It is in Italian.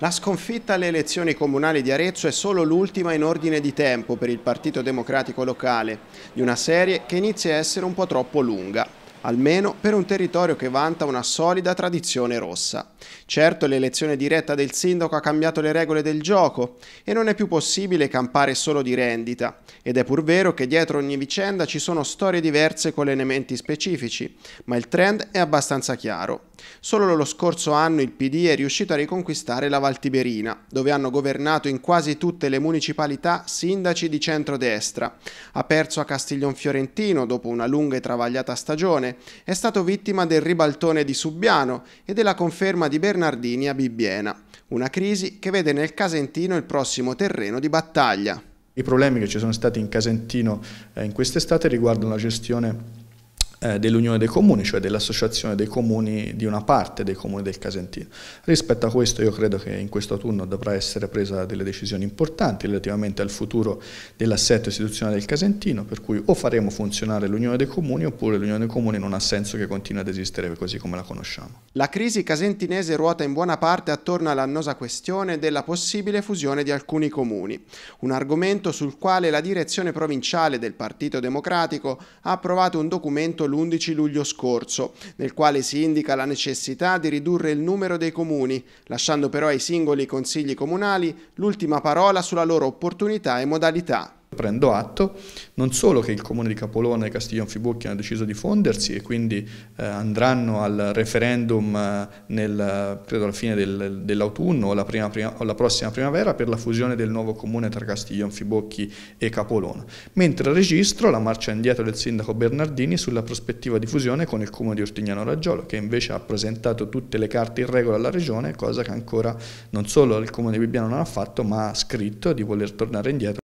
La sconfitta alle elezioni comunali di Arezzo è solo l'ultima in ordine di tempo per il Partito Democratico locale, di una serie che inizia a essere un po' troppo lunga, almeno per un territorio che vanta una solida tradizione rossa. Certo l'elezione diretta del sindaco ha cambiato le regole del gioco e non è più possibile campare solo di rendita, ed è pur vero che dietro ogni vicenda ci sono storie diverse con elementi specifici, ma il trend è abbastanza chiaro. Solo lo scorso anno il PD è riuscito a riconquistare la Valtiberina, dove hanno governato in quasi tutte le municipalità sindaci di centrodestra. Ha perso a Castiglionfiorentino dopo una lunga e travagliata stagione, è stato vittima del ribaltone di Subbiano e della conferma di Bernardini a Bibbiena, una crisi che vede nel Casentino il prossimo terreno di battaglia. I problemi che ci sono stati in Casentino eh, in quest'estate riguardano la gestione eh, dell'Unione dei Comuni, cioè dell'associazione dei comuni di una parte dei comuni del Casentino. Rispetto a questo io credo che in questo autunno dovrà essere presa delle decisioni importanti relativamente al futuro dell'assetto istituzionale del Casentino, per cui o faremo funzionare l'Unione dei Comuni oppure l'Unione dei Comuni non ha senso che continui ad esistere così come la conosciamo. La crisi casentinese ruota in buona parte attorno all'annosa questione della possibile fusione di alcuni comuni, un argomento sul quale la direzione provinciale del Partito Democratico ha approvato un documento l'11 luglio scorso, nel quale si indica la necessità di ridurre il numero dei comuni, lasciando però ai singoli consigli comunali l'ultima parola sulla loro opportunità e modalità. Prendo atto non solo che il comune di Capolona e Castiglion Fibocchi hanno deciso di fondersi e quindi eh, andranno al referendum eh, nel, credo alla fine del, dell'autunno o alla, o alla, prossima primavera per la fusione del nuovo comune tra Castiglion Fibocchi e Capolona, mentre registro la marcia indietro del sindaco Bernardini sulla prospettiva di fusione con il comune di Ortignano Raggiolo che invece ha presentato tutte le carte in regola alla regione, cosa che ancora non solo il comune di Bibbiano non ha fatto ma ha scritto di voler tornare indietro